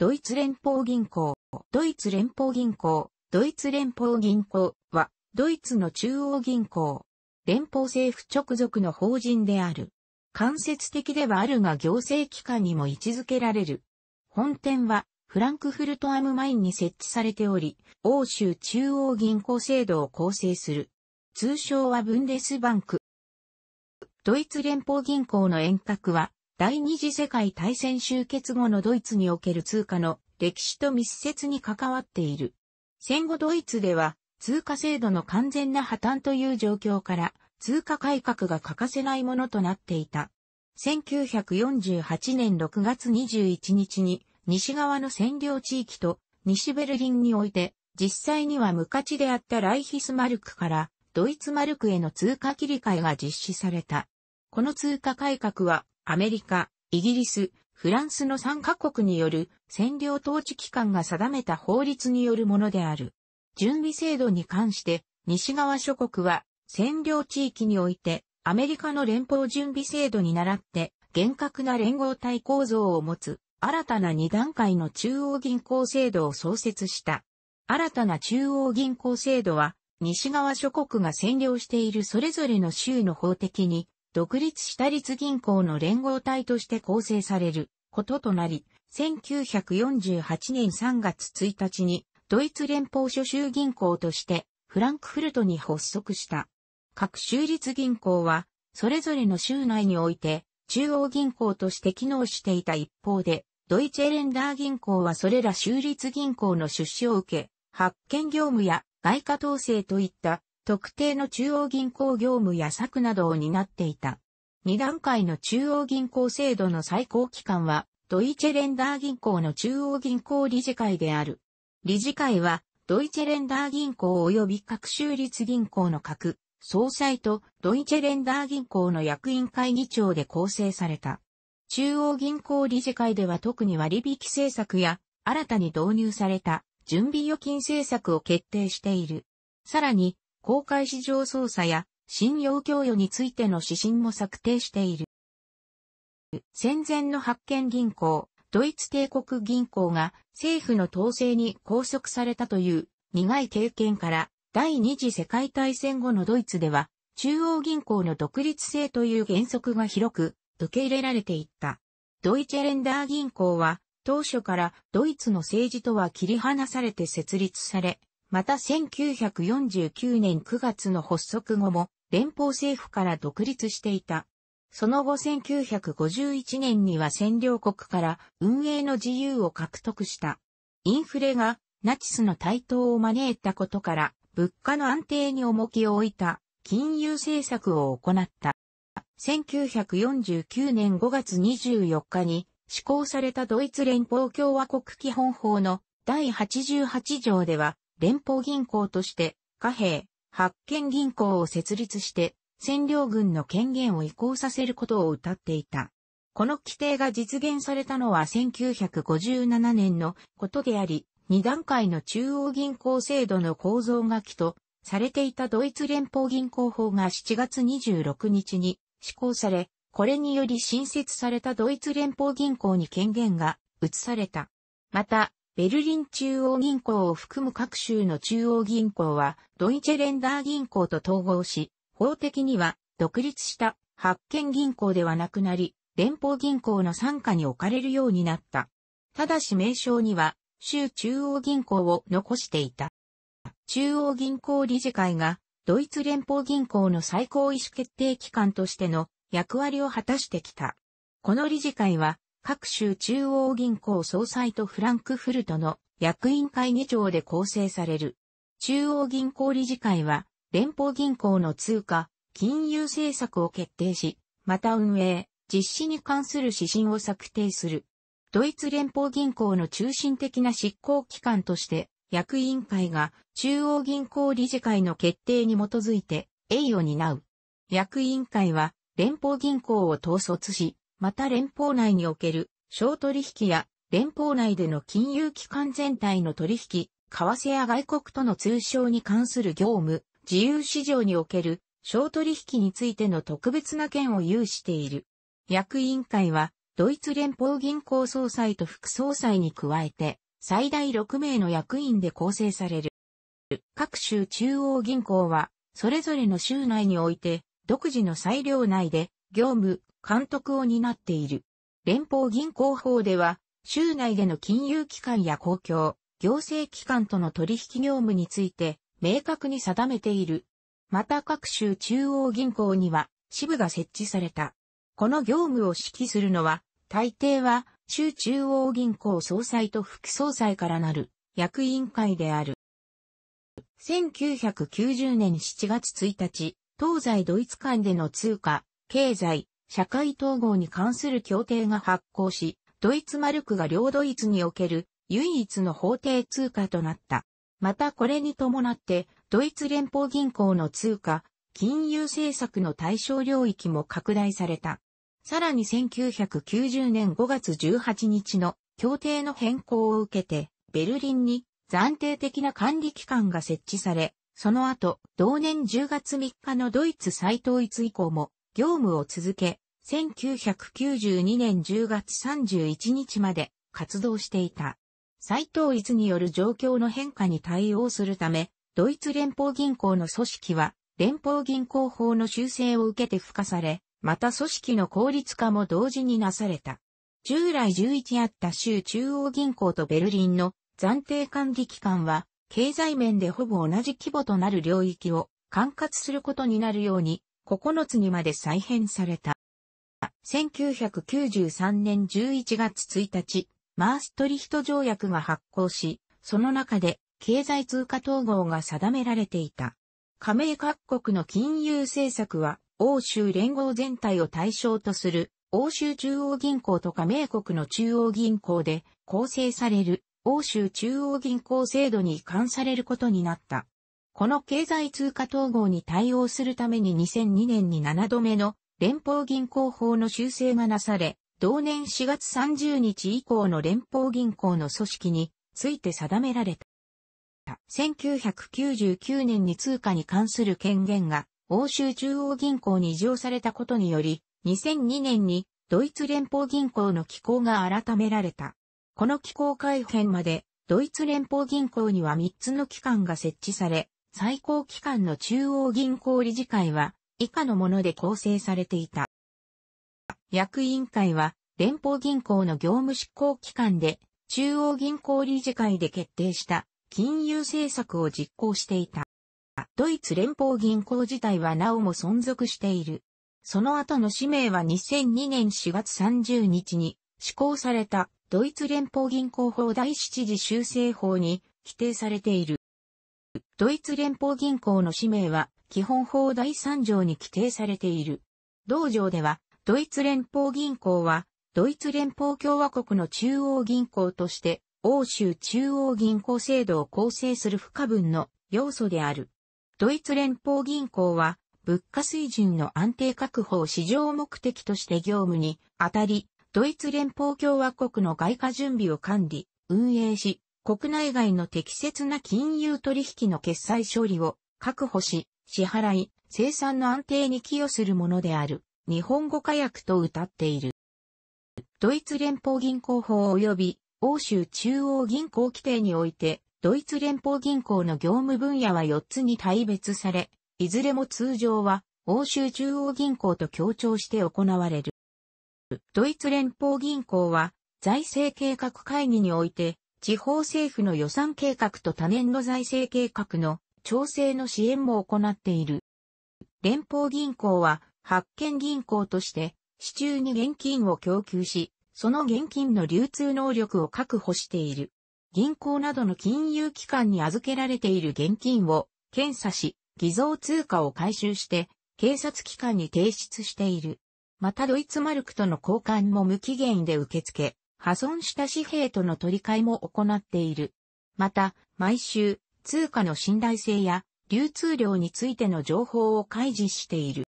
ドイツ連邦銀行、ドイツ連邦銀行、ドイツ連邦銀行は、ドイツの中央銀行、連邦政府直属の法人である。間接的ではあるが行政機関にも位置づけられる。本店は、フランクフルトアムマインに設置されており、欧州中央銀行制度を構成する。通称はブンデスバンク。ドイツ連邦銀行の遠隔は、第二次世界大戦終結後のドイツにおける通貨の歴史と密接に関わっている。戦後ドイツでは通貨制度の完全な破綻という状況から通貨改革が欠かせないものとなっていた。1948年6月21日に西側の占領地域と西ベルリンにおいて実際には無価値であったライヒスマルクからドイツマルクへの通貨切り替えが実施された。この通貨改革はアメリカ、イギリス、フランスの3カ国による占領統治機関が定めた法律によるものである。準備制度に関して西側諸国は占領地域においてアメリカの連邦準備制度に倣って厳格な連合体構造を持つ新たな2段階の中央銀行制度を創設した。新たな中央銀行制度は西側諸国が占領しているそれぞれの州の法的に独立した立銀行の連合体として構成されることとなり、1948年3月1日にドイツ連邦諸州銀行としてフランクフルトに発足した。各州立銀行はそれぞれの州内において中央銀行として機能していた一方で、ドイツエレンダー銀行はそれら州立銀行の出資を受け、発券業務や外貨統制といった特定の中央銀行業務や策などを担っていた。二段階の中央銀行制度の最高機関は、ドイチェレンダー銀行の中央銀行理事会である。理事会は、ドイチェレンダー銀行及び各州立銀行の各総裁とドイチェレンダー銀行の役員会議長で構成された。中央銀行理事会では特に割引政策や新たに導入された準備預金政策を決定している。さらに、公開市場操作や信用供与についての指針も策定している。戦前の発見銀行、ドイツ帝国銀行が政府の統制に拘束されたという苦い経験から第二次世界大戦後のドイツでは中央銀行の独立性という原則が広く受け入れられていった。ドイツェレンダー銀行は当初からドイツの政治とは切り離されて設立され、また1949年9月の発足後も連邦政府から独立していた。その後1951年には占領国から運営の自由を獲得した。インフレがナチスの台頭を招いたことから物価の安定に重きを置いた金融政策を行った。1949年5月24日に施行されたドイツ連邦共和国基本法の第88条では連邦銀行として貨幣、発見銀行を設立して占領軍の権限を移行させることを謳っていた。この規定が実現されたのは1957年のことであり、2段階の中央銀行制度の構造が起とされていたドイツ連邦銀行法が7月26日に施行され、これにより新設されたドイツ連邦銀行に権限が移された。また、ベルリン中央銀行を含む各州の中央銀行は、ドイチェレンダー銀行と統合し、法的には独立した発見銀行ではなくなり、連邦銀行の傘下に置かれるようになった。ただし名称には、州中央銀行を残していた。中央銀行理事会が、ドイツ連邦銀行の最高意思決定機関としての役割を果たしてきた。この理事会は、各州中央銀行総裁とフランクフルトの役員会議長で構成される。中央銀行理事会は、連邦銀行の通貨、金融政策を決定し、また運営、実施に関する指針を策定する。ドイツ連邦銀行の中心的な執行機関として、役員会が中央銀行理事会の決定に基づいて栄誉を担う。役員会は連邦銀行を統率し、また連邦内における小取引や連邦内での金融機関全体の取引、為替や外国との通商に関する業務、自由市場における小取引についての特別な権を有している。役員会は、ドイツ連邦銀行総裁と副総裁に加えて、最大6名の役員で構成される。各州中央銀行は、それぞれの州内において、独自の裁量内で、業務、監督を担っている。連邦銀行法では、州内での金融機関や公共、行政機関との取引業務について、明確に定めている。また各州中央銀行には、支部が設置された。この業務を指揮するのは、大抵は、州中央銀行総裁と副総裁からなる、役員会である。1990年7月1日、東西ドイツ間での通貨、経済、社会統合に関する協定が発行し、ドイツマルクが両ドイツにおける唯一の法定通貨となった。またこれに伴って、ドイツ連邦銀行の通貨、金融政策の対象領域も拡大された。さらに1990年5月18日の協定の変更を受けて、ベルリンに暫定的な管理機関が設置され、その後、同年10月3日のドイツ再統一以降も、業務を続け、1992年10月31日まで活動していた。再統一による状況の変化に対応するため、ドイツ連邦銀行の組織は、連邦銀行法の修正を受けて付加され、また組織の効率化も同時になされた。従来11あった州中央銀行とベルリンの暫定管理機関は、経済面でほぼ同じ規模となる領域を管轄することになるように9つにまで再編された。1993年11月1日、マーストリヒト条約が発効し、その中で経済通貨統合が定められていた。加盟各国の金融政策は、欧州連合全体を対象とする、欧州中央銀行と加盟国の中央銀行で構成される、欧州中央銀行制度に移管されることになった。この経済通貨統合に対応するために2002年に7度目の連邦銀行法の修正がなされ、同年4月30日以降の連邦銀行の組織について定められた。1999年に通貨に関する権限が欧州中央銀行に移譲されたことにより、2002年にドイツ連邦銀行の機構が改められた。この機構改編まで、ドイツ連邦銀行には3つの機関が設置され、最高機関の中央銀行理事会は以下のもので構成されていた。役員会は連邦銀行の業務執行機関で中央銀行理事会で決定した金融政策を実行していた。ドイツ連邦銀行自体はなおも存続している。その後の氏名は2002年4月30日に施行されたドイツ連邦銀行法第7次修正法に規定されている。ドイツ連邦銀行の使命は基本法第3条に規定されている。同条では、ドイツ連邦銀行は、ドイツ連邦共和国の中央銀行として、欧州中央銀行制度を構成する不可分の要素である。ドイツ連邦銀行は、物価水準の安定確保を市場目的として業務にあたり、ドイツ連邦共和国の外貨準備を管理、運営し、国内外の適切な金融取引の決済処理を確保し、支払い、生産の安定に寄与するものである、日本語火薬と謳っている。ドイツ連邦銀行法及び欧州中央銀行規定において、ドイツ連邦銀行の業務分野は4つに大別され、いずれも通常は欧州中央銀行と協調して行われる。ドイツ連邦銀行は財政計画会議において地方政府の予算計画と多年度財政計画の調整の支援も行っている。連邦銀行は発見銀行として市中に現金を供給し、その現金の流通能力を確保している。銀行などの金融機関に預けられている現金を検査し、偽造通貨を回収して警察機関に提出している。またドイツマルクとの交換も無期限で受け付け、破損した紙幣との取り替えも行っている。また、毎週、通貨の信頼性や流通量についての情報を開示している。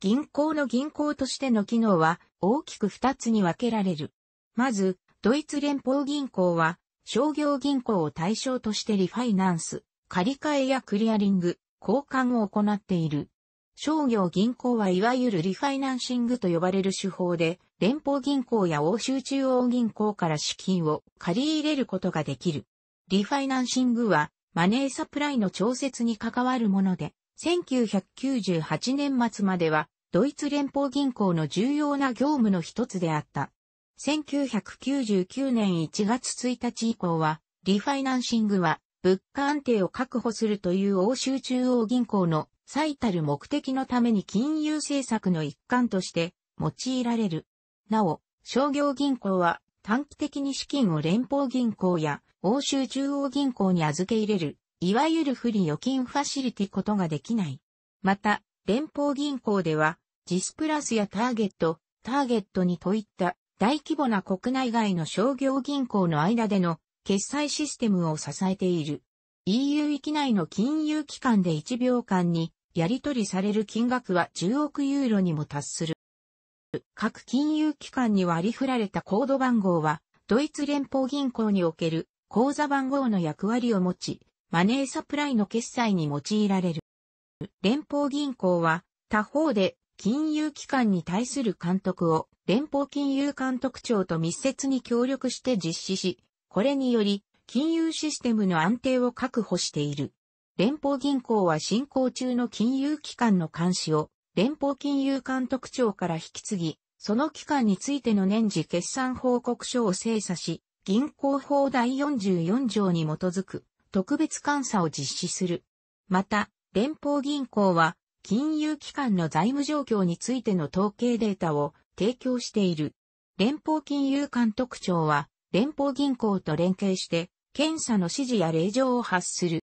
銀行の銀行としての機能は大きく二つに分けられる。まず、ドイツ連邦銀行は商業銀行を対象としてリファイナンス、借り換えやクリアリング、交換を行っている。商業銀行はいわゆるリファイナンシングと呼ばれる手法で連邦銀行や欧州中央銀行から資金を借り入れることができる。リファイナンシングはマネーサプライの調節に関わるもので、1998年末まではドイツ連邦銀行の重要な業務の一つであった。1999年1月1日以降は、リファイナンシングは物価安定を確保するという欧州中央銀行の最たる目的のために金融政策の一環として用いられる。なお、商業銀行は短期的に資金を連邦銀行や欧州中央銀行に預け入れる、いわゆる不利預金ファシリティことができない。また、連邦銀行では、ジスプラスやターゲット、ターゲットにといった大規模な国内外の商業銀行の間での決済システムを支えている。EU 域内の金融機関で1秒間にやり取りされる金額は10億ユーロにも達する。各金融機関に割り振られたコード番号は、ドイツ連邦銀行における口座番号の役割を持ち、マネーサプライの決済に用いられる。連邦銀行は、他方で金融機関に対する監督を連邦金融監督庁と密接に協力して実施し、これにより金融システムの安定を確保している。連邦銀行は進行中の金融機関の監視を連邦金融監督庁から引き継ぎ、その期間についての年次決算報告書を精査し、銀行法第44条に基づく特別監査を実施する。また、連邦銀行は金融機関の財務状況についての統計データを提供している。連邦金融監督庁は連邦銀行と連携して検査の指示や令状を発する。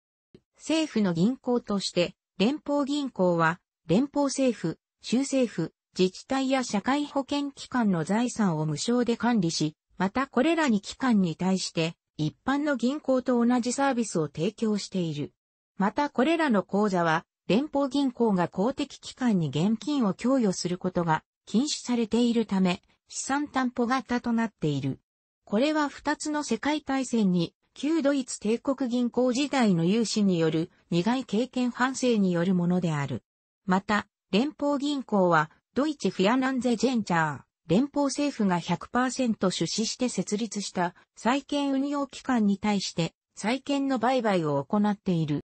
政府の銀行として連邦銀行は連邦政府、州政府、自治体や社会保険機関の財産を無償で管理し、またこれらに機関に対して、一般の銀行と同じサービスを提供している。またこれらの口座は、連邦銀行が公的機関に現金を供与することが禁止されているため、資産担保型となっている。これは二つの世界大戦に、旧ドイツ帝国銀行時代の融資による苦い経験反省によるものである。また、連邦銀行は、ドイツフィアナンゼ・ジェンチャー、連邦政府が100%出資して設立した債券運用機関に対して、債券の売買を行っている。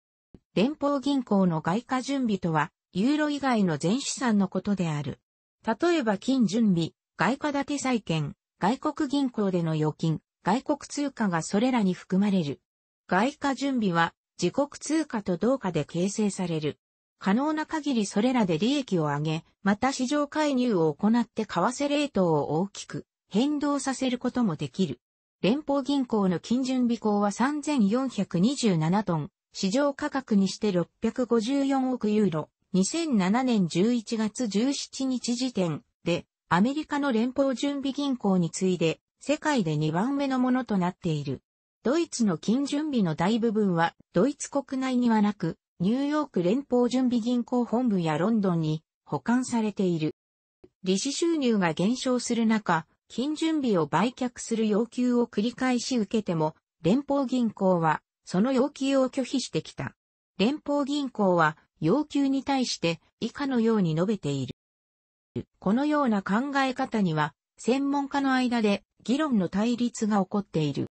連邦銀行の外貨準備とは、ユーロ以外の全資産のことである。例えば金準備、外貨建て債券、外国銀行での預金、外国通貨がそれらに含まれる。外貨準備は自国通貨と同化で形成される。可能な限りそれらで利益を上げ、また市場介入を行って為替レートを大きく変動させることもできる。連邦銀行の金準備口は3427トン、市場価格にして654億ユーロ、2007年11月17日時点で、アメリカの連邦準備銀行に次いで、世界で2番目のものとなっている。ドイツの金準備の大部分は、ドイツ国内にはなく、ニューヨーク連邦準備銀行本部やロンドンに保管されている。利子収入が減少する中、金準備を売却する要求を繰り返し受けても、連邦銀行はその要求を拒否してきた。連邦銀行は要求に対して以下のように述べている。このような考え方には、専門家の間で議論の対立が起こっている。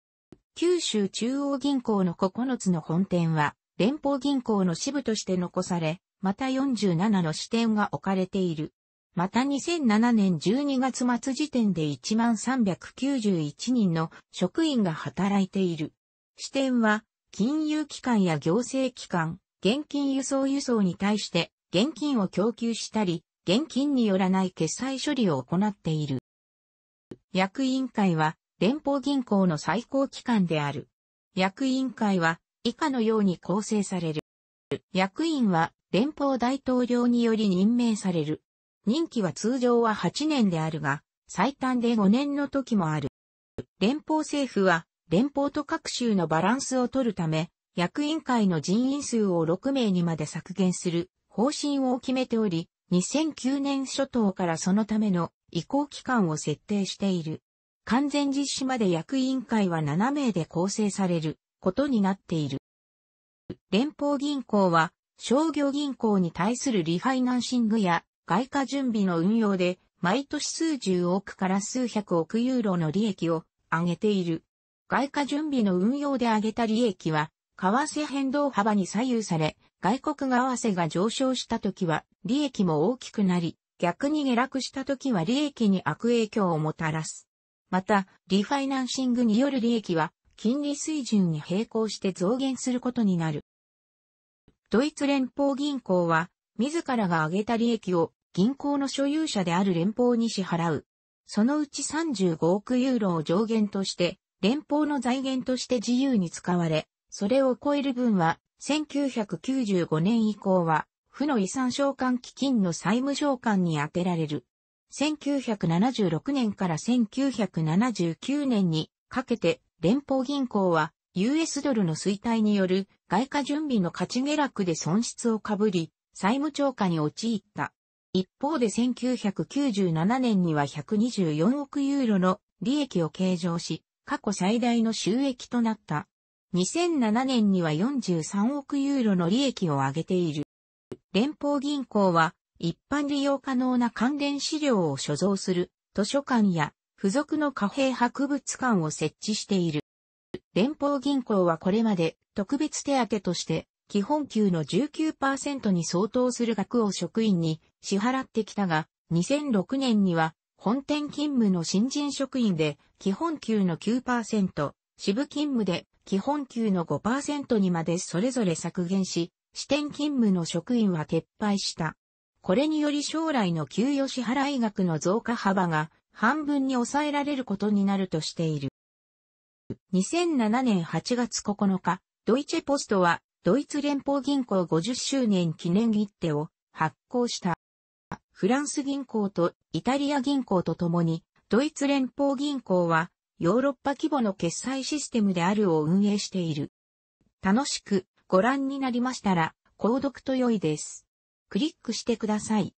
九州中央銀行の9つの本店は、連邦銀行の支部として残され、また47の支店が置かれている。また2007年12月末時点で1391人の職員が働いている。支店は金融機関や行政機関、現金輸送輸送に対して現金を供給したり、現金によらない決済処理を行っている。役員会は連邦銀行の最高機関である。役員会は以下のように構成される。役員は連邦大統領により任命される。任期は通常は8年であるが、最短で5年の時もある。連邦政府は連邦と各州のバランスを取るため、役員会の人員数を6名にまで削減する方針を決めており、2009年初頭からそのための移行期間を設定している。完全実施まで役員会は7名で構成される。ことになっている。連邦銀行は商業銀行に対するリファイナンシングや外貨準備の運用で毎年数十億から数百億ユーロの利益を上げている。外貨準備の運用で上げた利益は為替変動幅に左右され、外国為替が上昇した時は利益も大きくなり、逆に下落した時は利益に悪影響をもたらす。また、リファイナンシングによる利益は金利水準に並行して増減することになる。ドイツ連邦銀行は、自らが上げた利益を銀行の所有者である連邦に支払う。そのうち35億ユーロを上限として、連邦の財源として自由に使われ、それを超える分は、1995年以降は、負の遺産償還基金の債務償還に充てられる。1976年から1979年にかけて、連邦銀行は US ドルの衰退による外貨準備の価値下落で損失をかぶり、債務超過に陥った。一方で1997年には124億ユーロの利益を計上し、過去最大の収益となった。2007年には43億ユーロの利益を上げている。連邦銀行は一般利用可能な関連資料を所蔵する図書館や付属の貨幣博物館を設置している。連邦銀行はこれまで特別手当として基本給の19%に相当する額を職員に支払ってきたが、2006年には本店勤務の新人職員で基本給の9%、支部勤務で基本給の5%にまでそれぞれ削減し、支店勤務の職員は撤廃した。これにより将来の給与支払い額の増加幅が半分に抑えられることになるとしている。2007年8月9日、ドイチェポストは、ドイツ連邦銀行50周年記念切手を発行した。フランス銀行とイタリア銀行とともに、ドイツ連邦銀行は、ヨーロッパ規模の決済システムであるを運営している。楽しくご覧になりましたら、購読と良いです。クリックしてください。